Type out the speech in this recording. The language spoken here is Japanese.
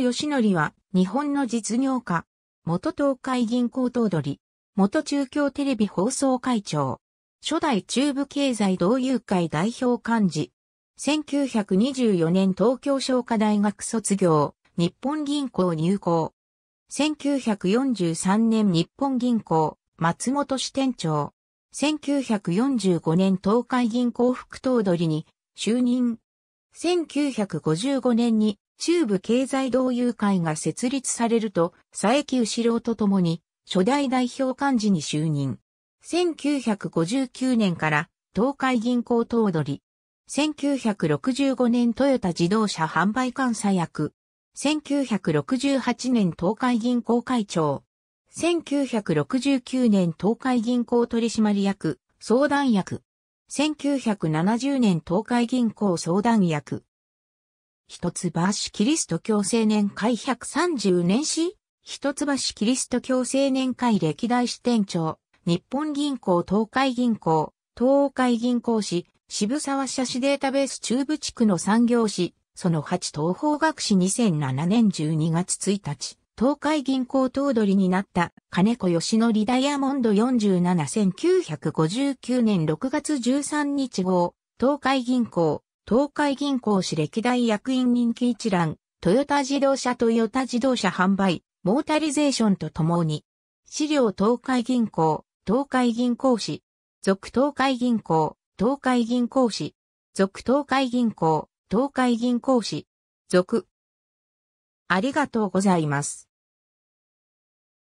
義則は、日本の実業家、元東海銀行頭取、元中京テレビ放送会長、初代中部経済同友会代表幹事、1924年東京商科大学卒業、日本銀行入行、1943年日本銀行、松本支店長、1945年東海銀行副頭取に就任、1955年に中部経済同友会が設立されると、佐伯後郎と共に、初代代表幹事に就任。1959年から、東海銀行頭取。1965年トヨタ自動車販売監査役。1968年東海銀行会長。1969年東海銀行取締役、相談役。1970年東海銀行相談役。一橋キリスト教青年会130年史一橋キリスト教青年会歴代支店長、日本銀行東海銀行、東海銀行史、渋沢社市データベース中部地区の産業史、その8東方学士2007年12月1日、東海銀行頭取になった金子義則ダイヤモンド471959年6月13日号、東海銀行、東海銀行市歴代役員人気一覧、トヨタ自動車トヨタ自動車販売、モータリゼーションとともに、資料東海銀行、東海銀行市、続東海銀行、東海銀行市、続東海銀行、東海銀行市、続。ありがとうございます。